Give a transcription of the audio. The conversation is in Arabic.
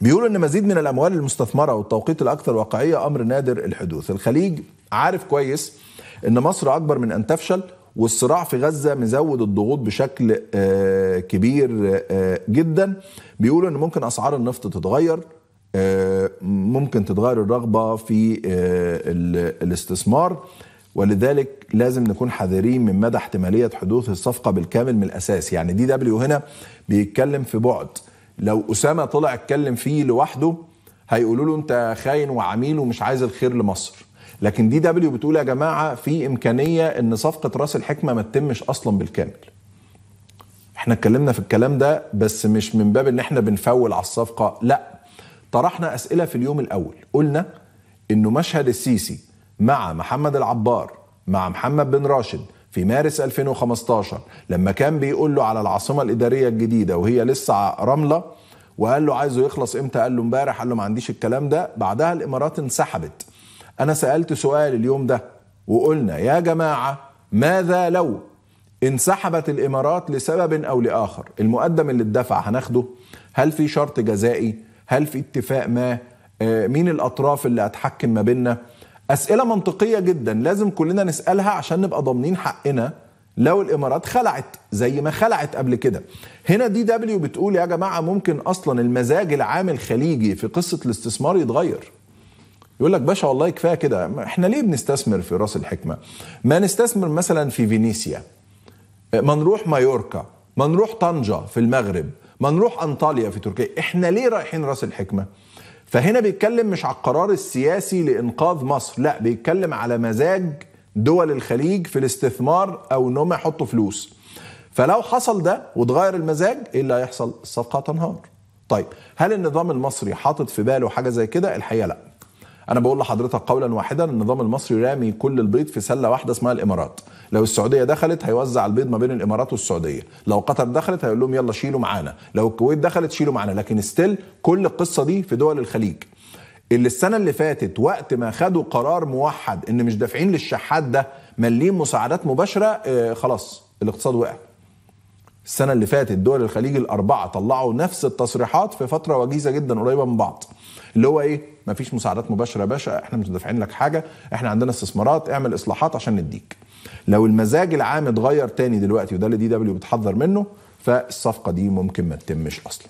بيقولوا ان مزيد من الاموال المستثمره والتوقيت الاكثر واقعيه امر نادر الحدوث الخليج عارف كويس ان مصر اكبر من ان تفشل والصراع في غزه مزود الضغوط بشكل آه، كبير آه، جدا بيقولوا ان ممكن اسعار النفط تتغير آه، ممكن تتغير الرغبه في الاستثمار ولذلك لازم نكون حذرين من مدى احتماليه حدوث الصفقه بالكامل من الاساس يعني دي دبليو هنا بيتكلم في بعد لو اسامه طلع اتكلم فيه لوحده هيقولوا له انت خاين وعميل ومش عايز الخير لمصر لكن دي دبليو بتقول يا جماعه في امكانيه ان صفقه راس الحكمه ما تتمش اصلا بالكامل احنا اتكلمنا في الكلام ده بس مش من باب ان احنا بنفول على الصفقه لا طرحنا اسئله في اليوم الاول قلنا انه مشهد السيسي مع محمد العبار مع محمد بن راشد في مارس 2015 لما كان بيقول له على العاصمة الإدارية الجديدة وهي لسه رملة وقال له عايزه يخلص امتى قال له امبارح قال له ما عنديش الكلام ده بعدها الامارات انسحبت انا سالت سؤال اليوم ده وقلنا يا جماعه ماذا لو انسحبت الامارات لسبب او لاخر المقدم اللي اتدفع هناخده هل في شرط جزائي هل في اتفاق ما آه، مين الاطراف اللي هتحكم ما بيننا اسئله منطقيه جدا لازم كلنا نسالها عشان نبقى ضامنين حقنا لو الامارات خلعت زي ما خلعت قبل كده هنا دي دبليو بتقول يا جماعه ممكن اصلا المزاج العام الخليجي في قصه الاستثمار يتغير يقول لك باشا والله كفايه كده احنا ليه بنستثمر في راس الحكمه ما نستثمر مثلا في فينيسيا ما نروح مايوركا ما نروح طنجه في المغرب ما نروح انطاليا في تركيا احنا ليه رايحين راس الحكمه فهنا بيتكلم مش على القرار السياسي لإنقاذ مصر لا بيتكلم على مزاج دول الخليج في الاستثمار أو إن هم يحطوا فلوس فلو حصل ده وتغير المزاج ايه اللي هيحصل؟ الصفقه تنهار طيب هل النظام المصري حاطط في باله حاجه زي كده؟ الحقيقه لا. انا بقول لحضرتك قولا واحدا النظام المصري رامي كل البيض في سله واحده اسمها الامارات لو السعوديه دخلت هيوزع البيض ما بين الامارات والسعوديه لو قطر دخلت هيقول لهم يلا شيلوا معانا لو الكويت دخلت شيلوا معانا لكن ستيل كل القصه دي في دول الخليج اللي السنه اللي فاتت وقت ما خدوا قرار موحد ان مش دافعين للشحات ده مالين مساعدات مباشره آه، خلاص الاقتصاد وقع السنة اللي فاتت دول الخليج الأربعة طلعوا نفس التصريحات في فترة وجيزة جدا قريبة من بعض اللي هو إيه؟ مفيش مساعدات مباشرة يا باشا احنا مش دافعين لك حاجة احنا عندنا استثمارات اعمل إصلاحات عشان نديك لو المزاج العام اتغير تاني دلوقتي وده اللي دي دبليو بتحذر منه فالصفقة دي ممكن ما تتمش أصلا